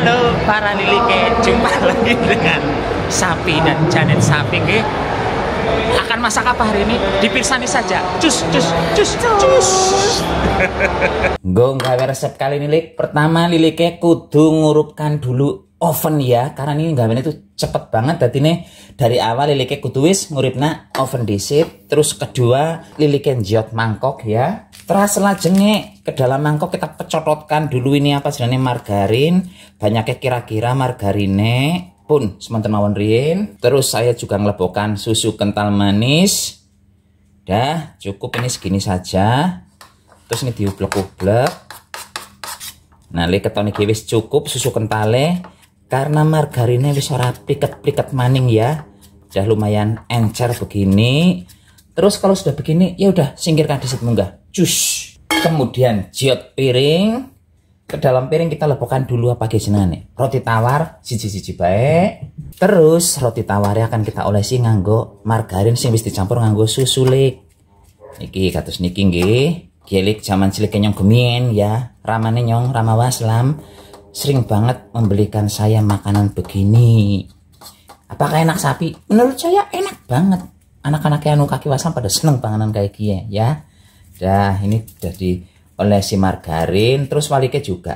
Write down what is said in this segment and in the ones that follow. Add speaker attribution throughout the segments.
Speaker 1: Halo para lilike, jumpa lagi dengan sapi dan janet sapi ke. Akan masak apa hari ini? Dipirsani saja. Cus, cus, cus, cus. Gong gawe resep kali ini, Lik. Pertama lilike kudu ngurupkan dulu oven ya, karena ini gawe itu cepet banget. Jadi nih dari awal lilike kudu wis nguripna oven disit. Terus kedua lilike njot mangkok ya. Terus selanjutnya ke dalam mangkok kita pecototkan dulu ini apa sebenarnya margarin. Banyaknya kira-kira margarine pun sementara mawon Terus saya juga ngelebokan susu kental manis. Dah, cukup ini segini saja. Terus ini diublek-ublek. Nah, lihat ketonik cukup susu kentale karena margarinnya wis ora piket-piket maning ya. dah lumayan encer begini. Terus kalau sudah begini, ya udah singkirkan di munggah. Cus. Kemudian jiot piring. Ke dalam piring kita lepokan dulu apa jenane. Roti tawar siji-siji baik. Terus roti tawarnya akan kita olesi nganggo margarin sih wis dicampur nganggo susu lek. Niki katus niki nggih. Gelik zaman cilik nyong gemien ya. Ramane nyong ramawaslam waslam. sering banget membelikan saya makanan begini. Apakah enak sapi? Menurut saya enak banget anak-anak yang kaki wasan pada seneng panganan kayak gini ya dah ini jadi oleh si margarin terus waliknya juga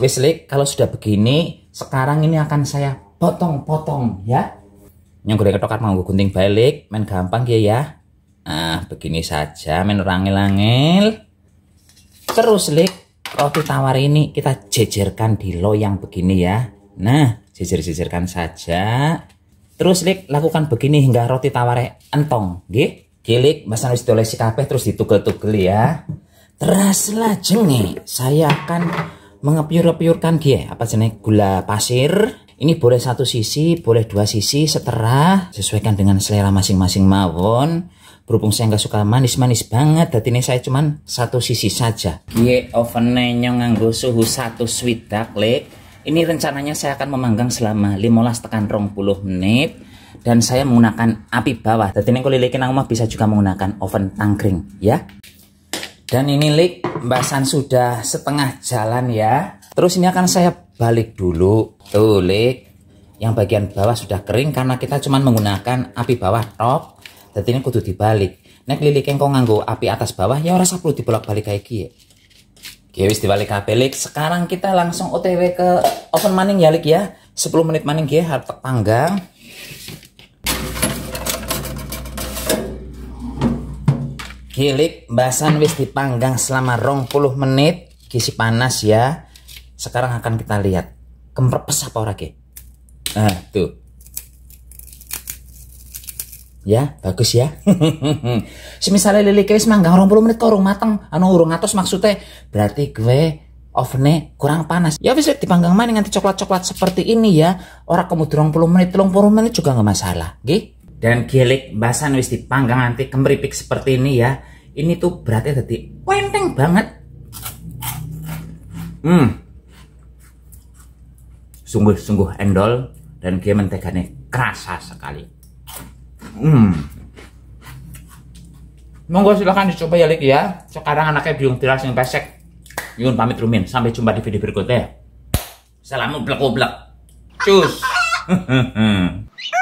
Speaker 1: Wislik kalau sudah begini sekarang ini akan saya potong-potong ya yang gue ketokat kan mau gunting balik main gampang ya ya nah begini saja main rangil-langil terus lik roti tawar ini kita jejerkan di loyang begini ya nah jejer-jejerkan saja Terus lik lakukan begini hingga roti tawarnya entong, Kilik, Cilik masan wis si kabeh terus ditukel tukel ya. Terus lajeng saya akan mengepiur-epiurkan dia apa jenis gula pasir. Ini boleh satu sisi, boleh dua sisi, seterah sesuaikan dengan selera masing-masing mawon. Berhubung saya nggak suka manis-manis banget, jadi ini saya cuman satu sisi saja. Gie ovennya nyong nganggo suhu satu sweet dark lek. Ini rencananya saya akan memanggang selama 15 tekan rong puluh menit dan saya menggunakan api bawah. Jadi ini kalau Lilikin rumah bisa juga menggunakan oven tangkring ya. Dan ini lik basan sudah setengah jalan ya. Terus ini akan saya balik dulu. Tuh lik yang bagian bawah sudah kering karena kita cuma menggunakan api bawah top. Jadi ini kudu dibalik. Nek lilik yang nganggo api atas bawah ya rasa perlu dibolak-balik kayak gini. Oke, wis dibalik balik. Sekarang kita langsung OTW ke open maning ya, Lik ya. 10 menit maning ya, harap panggang. Gilik basan wis dipanggang selama rong puluh menit kisi panas ya sekarang akan kita lihat kemrepes apa ora ke nah tuh ya bagus ya semisalnya lili semanggang, manggang puluh menit kok urung mateng anu urung atus maksudnya berarti gue ovennya kurang panas ya bisa dipanggang mana nganti coklat-coklat seperti ini ya orang kemudian puluh menit puluh menit juga nggak masalah Oke? dan gilik basan wis dipanggang nanti kemeripik seperti ini ya ini tuh berarti tadi wenteng banget hmm sungguh-sungguh endol dan gue mentegane kerasa sekali Hmm. Monggo silahkan dicoba ya Lik ya. Sekarang anaknya biung tilas yang pesek. Yun pamit rumin. Sampai jumpa di video berikutnya. Salam blek blek. Cus.